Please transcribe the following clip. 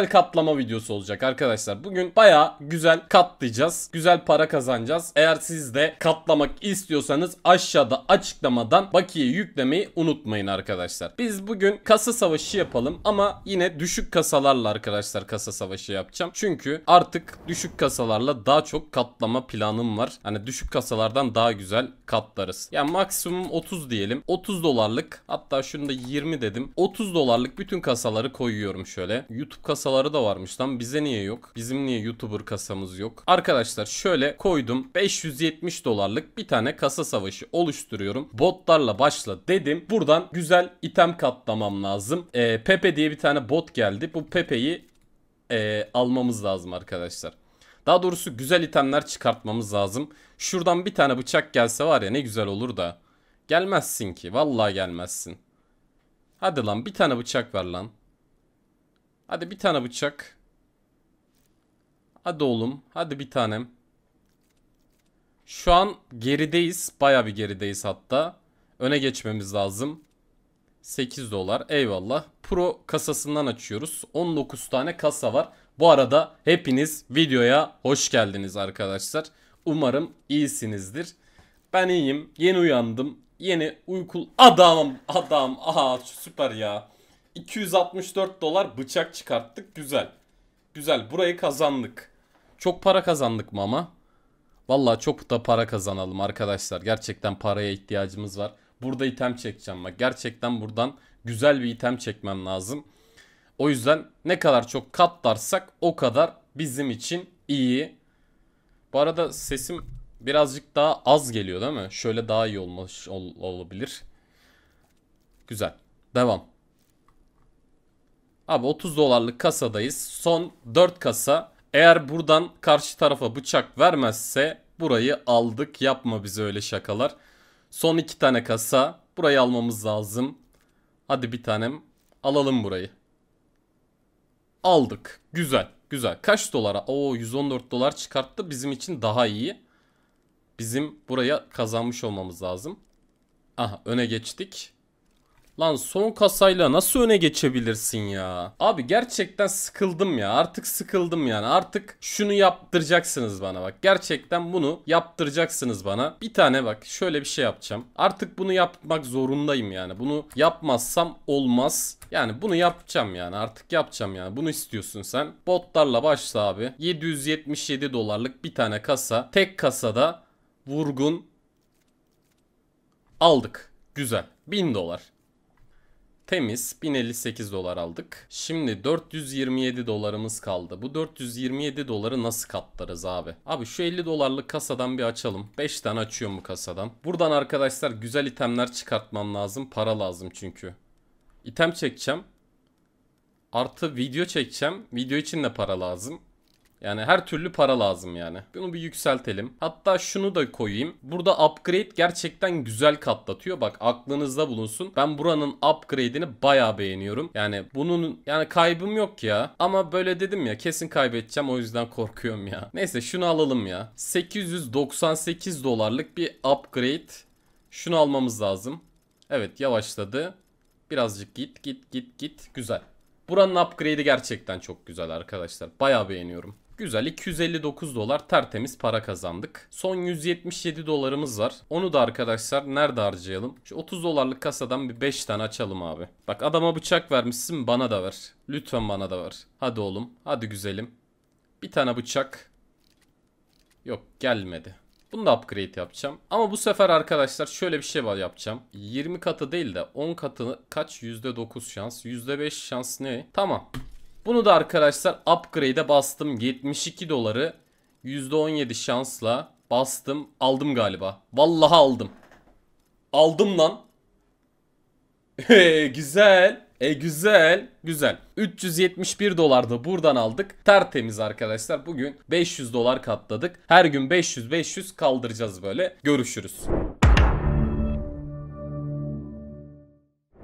güzel katlama videosu olacak arkadaşlar. Bugün baya güzel katlayacağız. Güzel para kazanacağız. Eğer siz de katlamak istiyorsanız aşağıda açıklamadan bakiye yüklemeyi unutmayın arkadaşlar. Biz bugün kasa savaşı yapalım ama yine düşük kasalarla arkadaşlar kasa savaşı yapacağım. Çünkü artık düşük kasalarla daha çok katlama planım var. Hani düşük kasalardan daha güzel katlarız. Yani maksimum 30 diyelim. 30 dolarlık hatta şunu da 20 dedim. 30 dolarlık bütün kasaları koyuyorum şöyle. YouTube kasaları kasaları da varmış lan. Bize niye yok? Bizim niye YouTuber kasamız yok? Arkadaşlar şöyle koydum. 570 dolarlık bir tane kasa savaşı oluşturuyorum. Botlarla başla dedim. Buradan güzel item katlamam lazım. Ee, Pepe diye bir tane bot geldi. Bu Pepe'yi e, almamız lazım arkadaşlar. Daha doğrusu güzel itemler çıkartmamız lazım. Şuradan bir tane bıçak gelse var ya ne güzel olur da. Gelmezsin ki. Vallahi gelmezsin. Hadi lan bir tane bıçak ver lan. Hadi bir tane bıçak. Hadi oğlum. Hadi bir tanem. Şu an gerideyiz. Baya bir gerideyiz hatta. Öne geçmemiz lazım. 8 dolar. Eyvallah. Pro kasasından açıyoruz. 19 tane kasa var. Bu arada hepiniz videoya hoş geldiniz arkadaşlar. Umarım iyisinizdir. Ben iyiyim. Yeni uyandım. Yeni uykul adam adam. Aha süper ya. 264 dolar bıçak çıkarttık. Güzel. Güzel. Burayı kazandık. Çok para kazandık mı ama? Valla çok da para kazanalım arkadaşlar. Gerçekten paraya ihtiyacımız var. Burada item çekeceğim bak. Gerçekten buradan güzel bir item çekmem lazım. O yüzden ne kadar çok katlarsak o kadar bizim için iyi. Bu arada sesim birazcık daha az geliyor değil mi? Şöyle daha iyi olmuş ol, olabilir. Güzel. Devam. Abi 30 dolarlık kasadayız. Son 4 kasa. Eğer buradan karşı tarafa bıçak vermezse burayı aldık. Yapma bize öyle şakalar. Son 2 tane kasa. Burayı almamız lazım. Hadi bir tanem alalım burayı. Aldık. Güzel. Güzel. Kaç dolara? Oo 114 dolar çıkarttı. Bizim için daha iyi. Bizim buraya kazanmış olmamız lazım. Aha öne geçtik. Lan son kasayla nasıl öne geçebilirsin ya? Abi gerçekten sıkıldım ya. Artık sıkıldım yani. Artık şunu yaptıracaksınız bana bak. Gerçekten bunu yaptıracaksınız bana. Bir tane bak şöyle bir şey yapacağım. Artık bunu yapmak zorundayım yani. Bunu yapmazsam olmaz. Yani bunu yapacağım yani. Artık yapacağım yani. Bunu istiyorsun sen. Botlarla başla abi. 777 dolarlık bir tane kasa. Tek kasada vurgun aldık. Güzel. 1000 dolar. Temiz 1058 dolar aldık. Şimdi 427 dolarımız kaldı. Bu 427 doları nasıl katlarız abi? Abi şu 50 dolarlık kasadan bir açalım. 5 tane açıyor mu kasadan. Buradan arkadaşlar güzel itemler çıkartmam lazım. Para lazım çünkü. İtem çekeceğim. Artı video çekeceğim. Video için de para lazım. Yani her türlü para lazım yani. Bunu bir yükseltelim. Hatta şunu da koyayım. Burada upgrade gerçekten güzel katlatıyor. Bak aklınızda bulunsun. Ben buranın upgrade'ini baya beğeniyorum. Yani bunun yani kaybım yok ya. Ama böyle dedim ya kesin kaybedeceğim o yüzden korkuyorum ya. Neyse şunu alalım ya. 898 dolarlık bir upgrade. Şunu almamız lazım. Evet yavaşladı. Birazcık git git git git. Güzel. Buranın upgrade'i gerçekten çok güzel arkadaşlar. Bayağı beğeniyorum. Güzel 259 dolar tertemiz para kazandık. Son 177 dolarımız var. Onu da arkadaşlar nerede harcayalım? Şu 30 dolarlık kasadan bir 5 tane açalım abi. Bak adama bıçak vermişsin bana da ver. Lütfen bana da ver. Hadi oğlum. Hadi güzelim. Bir tane bıçak. Yok gelmedi. Bunu da upgrade yapacağım. Ama bu sefer arkadaşlar şöyle bir şey yapacağım. 20 katı değil de 10 katı kaç? %9 şans. %5 şans ne? Tamam. Bunu da arkadaşlar upgrade'e bastım. 72 doları %17 şansla bastım. Aldım galiba. Vallahi aldım. Aldım lan. E, güzel. E güzel. Güzel. 371 dolar da buradan aldık. Tertemiz arkadaşlar. Bugün 500 dolar katladık. Her gün 500-500 kaldıracağız böyle. Görüşürüz.